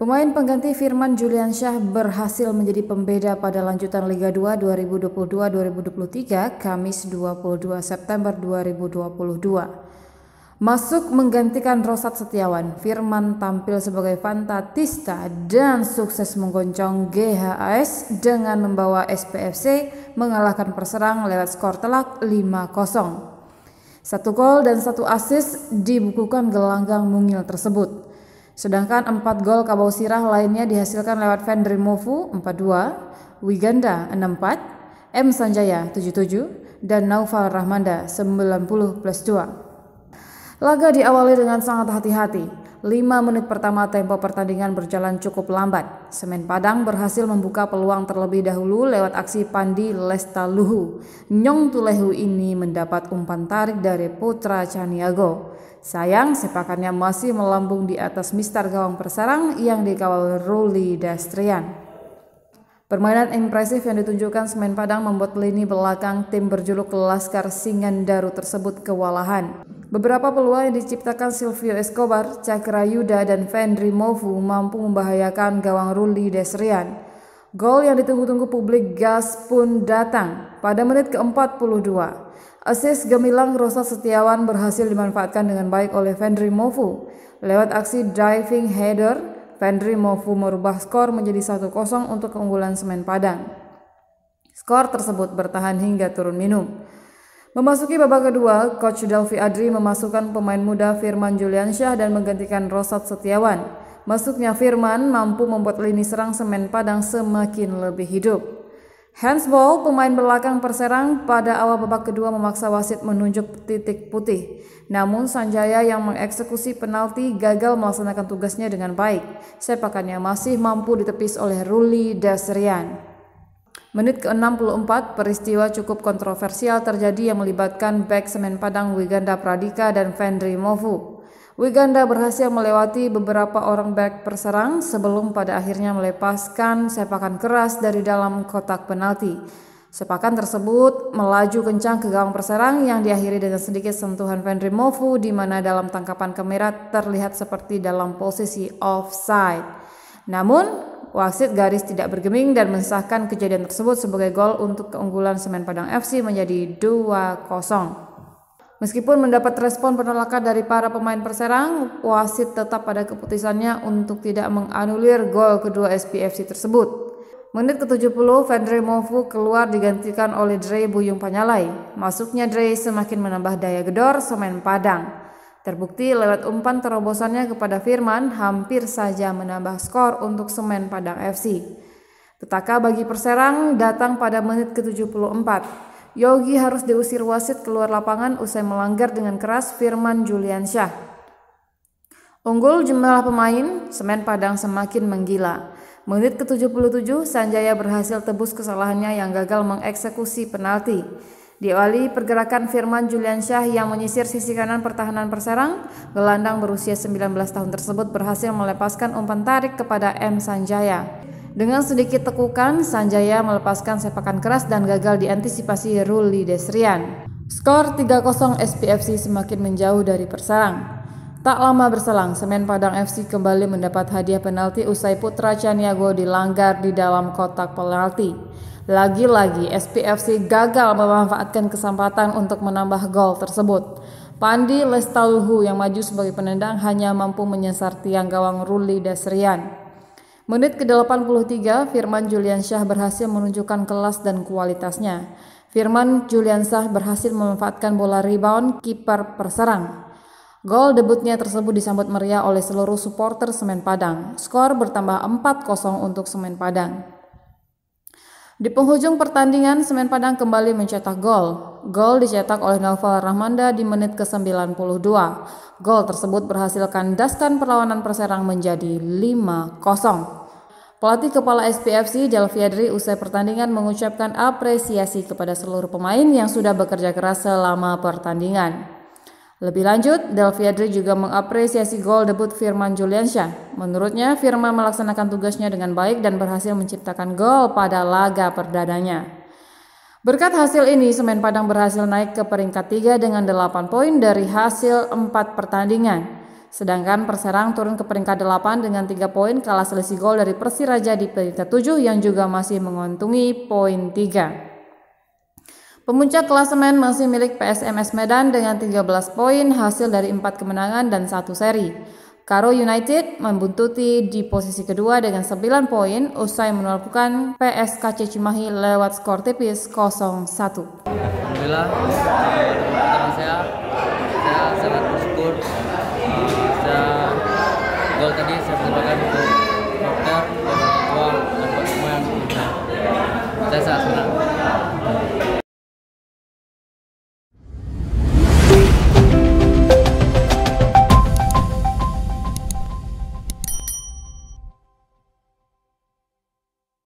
Pemain pengganti Firman Julian Syah berhasil menjadi pembeda pada lanjutan Liga 2 2022-2023 Kamis 22 September 2022. Masuk menggantikan Rosat Setiawan, Firman tampil sebagai fantatista dan sukses menggoncang GHAS dengan membawa SPFC mengalahkan Perserang lewat skor telak 5-0. Satu gol dan satu assist dibukukan gelanggang mungil tersebut. Sedangkan 4 gol Kabau Sirah lainnya dihasilkan lewat Fendri Mofu 4-2, Wiganda 6-4, M Sanjaya 7-7, dan Naufal Rahmanda 90 plus 2. Laga diawali dengan sangat hati-hati. 5 menit pertama tempo pertandingan berjalan cukup lambat. Semen Padang berhasil membuka peluang terlebih dahulu lewat aksi Pandi Lestaluhu. Nyong Tulehu ini mendapat umpan tarik dari Putra Chaniago. Sayang sepakannya masih melambung di atas mistar gawang Persarang yang dikawal Ruli Dastrian. Permainan impresif yang ditunjukkan Semen Padang membuat lini belakang tim berjuluk Laskar Singandaru tersebut kewalahan. Beberapa peluang yang diciptakan Silvio Escobar, Cakra Yuda, dan Fendri Movu mampu membahayakan gawang Ruli Desrian. Gol yang ditunggu-tunggu publik gas pun datang pada menit ke-42. Asis gemilang Rosa Setiawan berhasil dimanfaatkan dengan baik oleh Fendri Movu. Lewat aksi diving header, Pendri Mofu merubah skor menjadi 1-0 untuk keunggulan Semen Padang. Skor tersebut bertahan hingga turun minum. Memasuki babak kedua, Coach Delvi Adri memasukkan pemain muda Firman Juliansyah dan menggantikan Rosat Setiawan. Masuknya Firman mampu membuat lini serang Semen Padang semakin lebih hidup. Handsball pemain belakang Perserang pada awal babak kedua memaksa wasit menunjuk titik putih. Namun Sanjaya yang mengeksekusi penalti gagal melaksanakan tugasnya dengan baik. Sepakannya masih mampu ditepis oleh Ruli Dasrian. Menit ke-64 peristiwa cukup kontroversial terjadi yang melibatkan back semen Padang Wiganda Pradika dan Fendri Movu. Wiganda berhasil melewati beberapa orang back perserang sebelum pada akhirnya melepaskan sepakan keras dari dalam kotak penalti. Sepakan tersebut melaju kencang ke gawang perserang yang diakhiri dengan sedikit sentuhan Fendri Mofu di mana dalam tangkapan kamera terlihat seperti dalam posisi offside. Namun, wasit garis tidak bergeming dan mensahkan kejadian tersebut sebagai gol untuk keunggulan Semen Padang FC menjadi 2-0. Meskipun mendapat respon penolakan dari para pemain Perserang, wasit tetap pada keputusannya untuk tidak menganulir gol kedua SPFC tersebut. Menit ke-70, Fendre Mofu keluar digantikan oleh Dre Buyung Panyalai. Masuknya Dre semakin menambah daya gedor semen Padang. Terbukti lewat umpan terobosannya kepada Firman hampir saja menambah skor untuk semen Padang FC. Petaka bagi Perserang datang pada menit ke-74. Yogi harus diusir wasit keluar lapangan usai melanggar dengan keras firman Juliansyah. Unggul jumlah pemain, Semen Padang semakin menggila. Menit ke-77, Sanjaya berhasil tebus kesalahannya yang gagal mengeksekusi penalti. Diawali pergerakan Firman Juliansyah yang menyisir sisi kanan pertahanan Perserang, gelandang berusia 19 tahun tersebut berhasil melepaskan umpan tarik kepada M. Sanjaya. Dengan sedikit tekukan, Sanjaya melepaskan sepakan keras dan gagal diantisipasi Ruli Desrian. Skor 3-0 SPFC semakin menjauh dari persang. Tak lama berselang, Semen Padang FC kembali mendapat hadiah penalti usai Putra Caniago dilanggar di dalam kotak penalti. Lagi-lagi SPFC gagal memanfaatkan kesempatan untuk menambah gol tersebut. Pandi Lestalhu yang maju sebagai penendang hanya mampu menyasar tiang gawang Ruli Desrian. Menit ke-83, Firman Julian Syah berhasil menunjukkan kelas dan kualitasnya. Firman Julian Syah berhasil memanfaatkan bola rebound kiper perserang. Gol debutnya tersebut disambut meriah oleh seluruh supporter Semen Padang. Skor bertambah 4-0 untuk Semen Padang. Di penghujung pertandingan, Semen Padang kembali mencetak gol. Gol dicetak oleh Naufal Rahmanda di menit ke-92. Gol tersebut berhasilkan daskan perlawanan Perserang menjadi 5-0. Pelatih kepala SPFC Delviadri usai pertandingan mengucapkan apresiasi kepada seluruh pemain yang sudah bekerja keras selama pertandingan. Lebih lanjut, Delviadri juga mengapresiasi gol debut Firman Juliansyah. Menurutnya, Firman melaksanakan tugasnya dengan baik dan berhasil menciptakan gol pada laga perdananya. Berkat hasil ini, Semen Padang berhasil naik ke peringkat 3 dengan 8 poin dari hasil 4 pertandingan. Sedangkan Perserang turun ke peringkat 8 dengan 3 poin kalah selisih gol dari Persiraja di peringkat 7 yang juga masih menguntungi poin 3. Pemuncak klasemen masih milik PSMS Medan dengan 13 poin hasil dari 4 kemenangan dan 1 seri. Karo United membuntuti di posisi kedua dengan 9 poin usai melakukan PSKC Cimahi lewat skor tipis 0-1. Alhamdulillah, saya, saya sangat